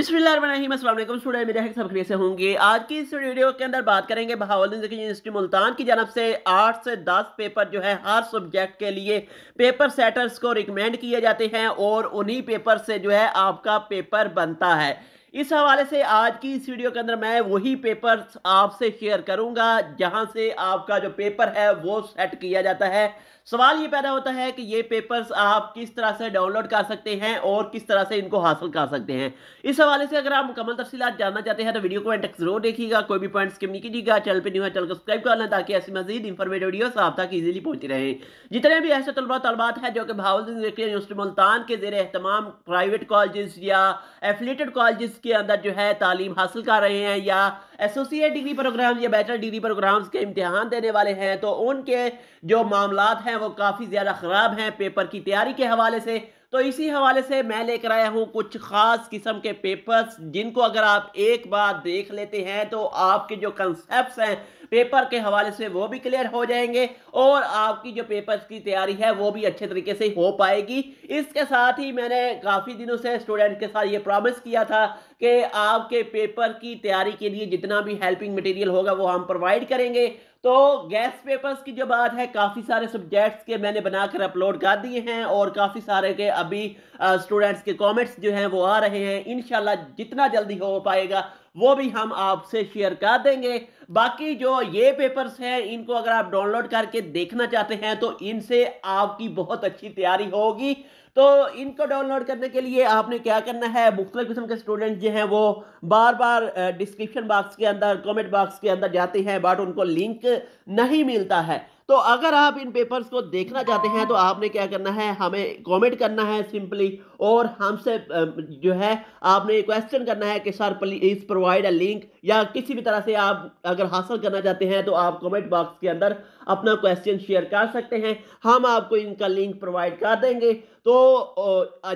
student मेरे सब से होंगे आज की इस वीडियो के अंदर बात करेंगे बहाउल यूनिवर्सिटी मुल्तान की जानब से आठ से दस पेपर जो है हर सब्जेक्ट के लिए पेपर सेटर्स को रिकमेंड किए जाते हैं और उन्हीं पेपर से जो है आपका पेपर बनता है इस हवाले से आज की इस वीडियो के अंदर मैं वही पेपर्स आपसे शेयर करूंगा जहां से आपका जो पेपर है वो सेट किया जाता है सवाल ये पैदा होता है कि ये पेपर्स आप किस तरह से डाउनलोड कर सकते हैं और किस तरह से इनको हासिल कर सकते हैं इस हवाले से अगर आप मुकमल तफसीत जानना चाहते हैं तो वीडियो को एंड तक जरूर देखिएगा कोई भी पॉइंट स्किप नहीं कीजिएगा चैनल पर न्यू है चैनल को सब्सक्राइब कर लें ताकि ऐसी मजीद इंफॉर्मेटिव वीडियोस आप तक ईजिली पहुंची रहे जितने भी ऐसे तलबा तलबात हैं जो कि भावल यूनिवर्सिटी मुल्तान के जेर तमाम प्राइवेट कॉलेज या एफिलेटेड कॉलेज के अंदर जो है तालीम हासिल कर रहे हैं या एसोसिएट डिग्री प्रोग्राम या बैचलर डिग्री प्रोग्राम्स के इम्तहान देने वाले हैं तो उनके जो मामला हैं वो काफ़ी ज़्यादा ख़राब हैं पेपर की तैयारी के हवाले से तो इसी हवाले से मैं लेकर आया हूँ कुछ ख़ास किस्म के पेपर्स जिनको अगर आप एक बार देख लेते हैं तो आपके जो कंसेप्ट हैं पेपर के हवाले से वो भी क्लियर हो जाएंगे और आपकी जो पेपर्स की तैयारी है वो भी अच्छे तरीके से हो पाएगी इसके साथ ही मैंने काफ़ी दिनों से स्टूडेंट के साथ ये प्रॉमिस किया था कि आपके पेपर की तैयारी के लिए जितना भी हेल्पिंग मटेरियल होगा वो हम प्रोवाइड करेंगे तो गैस पेपर्स की जो बात है काफ़ी सारे सब्जेक्ट्स के मैंने बनाकर अपलोड कर दिए हैं और काफ़ी सारे के अभी स्टूडेंट्स के कमेंट्स जो हैं वो आ रहे हैं इन जितना जल्दी हो पाएगा वो भी हम आपसे शेयर कर देंगे बाकी जो ये पेपर्स हैं इनको अगर आप डाउनलोड करके देखना चाहते हैं तो इनसे आपकी बहुत अच्छी तैयारी होगी तो इनको डाउनलोड करने के लिए आपने क्या करना है मुख्तल किस्म के स्टूडेंट जो हैं वो बार बार डिस्क्रिप्शन बॉक्स के अंदर कमेंट बॉक्स के अंदर जाते हैं बट उनको लिंक नहीं मिलता है तो अगर आप इन पेपर्स को देखना चाहते हैं तो आपने क्या करना है हमें कमेंट करना है सिंपली और हमसे जो है आपने क्वेश्चन करना है कि sir please provide a link या किसी भी तरह से आप अगर हासिल करना चाहते हैं तो आप कमेंट बॉक्स के अंदर अपना क्वेश्चन शेयर कर सकते हैं हम आपको इनका लिंक प्रोवाइड कर देंगे तो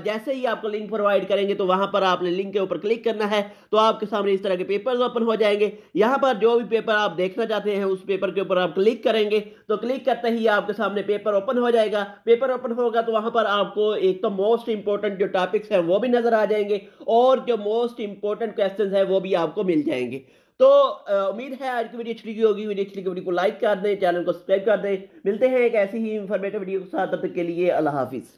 जैसे ही आपको लिंक प्रोवाइड करेंगे तो वहां पर आपने लिंक के ऊपर क्लिक करना है तो आपके सामने इस तरह के पेपर्स ओपन हो जाएंगे यहां पर जो भी पेपर आप देखना चाहते हैं उस पेपर के ऊपर आप क्लिक करेंगे तो क्लिक करते ही आपके सामने पेपर ओपन हो जाएगा पेपर ओपन होगा तो वहां पर आपको एक तो मोस्ट इंपॉर्टेंट जो टॉपिक्स हैं वो भी नज़र आ जाएंगे और जो मोस्ट इंपॉर्टेंट क्वेश्चन है वो भी आपको मिल जाएंगे तो उम्मीद है आज की वीडियो अच्छी होगी वीडियो अच्छी वीडियो को लाइक कर दें चैनल को सब्सक्राइब कर दें मिलते हैं एक ऐसी ही इंफॉर्मेटिव वीडियो के साथ तब तक के लिए अल्लाह हाफिज़